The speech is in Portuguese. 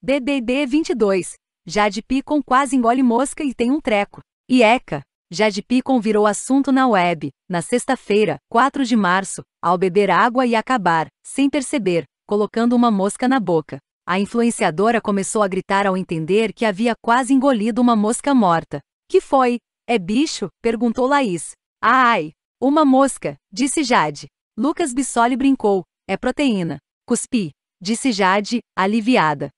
BBB 22. Jade Picon quase engole mosca e tem um treco. E Eca. Jade Picon virou assunto na web, na sexta-feira, 4 de março, ao beber água e acabar, sem perceber, colocando uma mosca na boca. A influenciadora começou a gritar ao entender que havia quase engolido uma mosca morta. Que foi? É bicho? perguntou Laís. Ai! Uma mosca, disse Jade. Lucas Bissoli brincou. É proteína. Cuspi, disse Jade, aliviada.